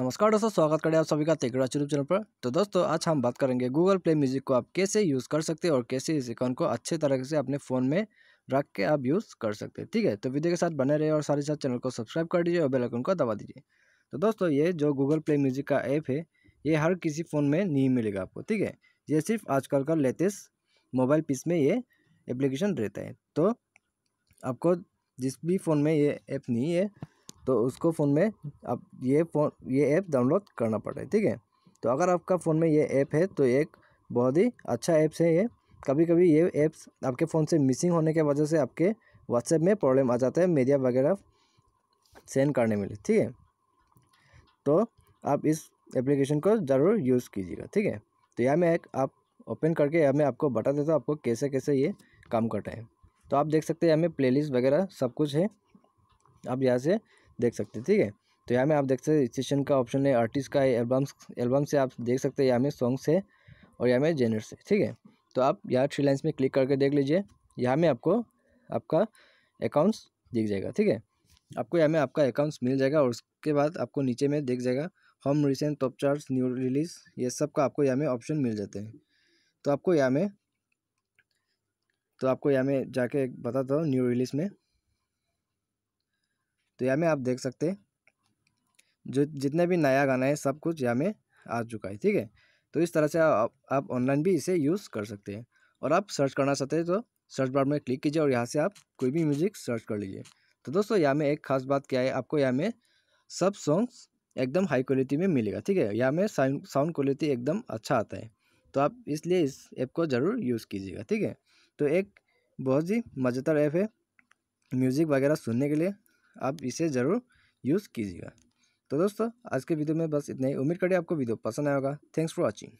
नमस्कार दोस्तों स्वागत करें आप सभी का तेकड़ा यूट्यूब चैनल पर तो दोस्तों आज हम बात करेंगे गूगल प्ले म्यूज़िक को आप कैसे यूज़ कर सकते हैं और कैसे इस अकाउंट को अच्छे तरह से अपने फ़ोन में रख के आप यूज़ कर सकते हैं ठीक है तो वीडियो के साथ बने रहे और सारे साथ चैनल को सब्सक्राइब कर दीजिए और बेलाइकन को दबा दीजिए तो दोस्तों ये जो गूगल प्ले म्यूज़िक का ऐप है ये हर किसी फ़ोन में नहीं मिलेगा आपको ठीक है ये सिर्फ आजकल का लेटेस्ट मोबाइल पीस में ये एप्लीकेशन रहता है तो आपको जिस भी फ़ोन में ये ऐप नहीं है तो उसको फ़ोन में आप ये फ़ोन ये ऐप डाउनलोड करना है ठीक है तो अगर आपका फ़ोन में ये ऐप है तो एक बहुत ही अच्छा ऐप्स है ये कभी कभी ये ऐप्स आपके फ़ोन से मिसिंग होने के वजह से आपके व्हाट्सएप में प्रॉब्लम आ जाता है मीडिया वगैरह सेंड करने में ठीक है तो आप इस एप्लीकेशन को ज़रूर यूज़ कीजिएगा ठीक है तो यह मैं एक आप ओपन करके या मैं आपको बता देता हूँ आपको कैसे कैसे ये काम करता है तो आप देख सकते हैं यहाँ में प्लेलिस्ट वगैरह सब कुछ है आप यहाँ से देख सकते हैं ठीक है तो यहाँ में आप देख सकते स्टेशन का ऑप्शन है आर्टिस्ट का एल्बम्स एल्बम से आप देख सकते हैं यहाँ में सॉन्ग्स है और यहाँ में जेनर से ठीक है तो आप यहाँ थ्री लाइन्स में क्लिक करके देख लीजिए यहाँ में आपको आपका अकाउंट्स दिख जाएगा ठीक है आपको यहाँ में आपका अकाउंट्स मिल जाएगा और उसके बाद आपको नीचे में देख जाएगा home recent top charts new release ये सब का आपको यहाँ में ऑप्शन मिल जाते हैं तो आपको यहाँ में तो आपको यहाँ में जाके बताता हूँ न्यू रिलीज में तो यहाँ में आप देख सकते हैं जो जितने भी नया गाना है सब कुछ यहाँ में आ चुका है ठीक है तो इस तरह से आप ऑनलाइन भी इसे यूज़ कर सकते हैं और आप सर्च करना चाहते हैं तो सर्च बार में क्लिक कीजिए और यहाँ से आप कोई भी म्यूज़िक सर्च कर लीजिए तो दोस्तों यहाँ में एक खास बात क्या है आपको यहाँ में सब सॉन्ग्स एकदम हाई क्वालिटी में मिलेगा ठीक है यहाँ में साउंड साउंड क्वालिटी एकदम अच्छा आता है तो आप इसलिए इस ऐप को ज़रूर यूज़ कीजिएगा ठीक है तो एक बहुत ही मज़ेदार ऐप है म्यूज़िक वगैरह सुनने के लिए आप इसे ज़रूर यूज़ कीजिएगा तो दोस्तों आज के वीडियो में बस इतना ही उम्मीद करिए आपको वीडियो पसंद आएगा थैंक्स फॉर वॉचिंग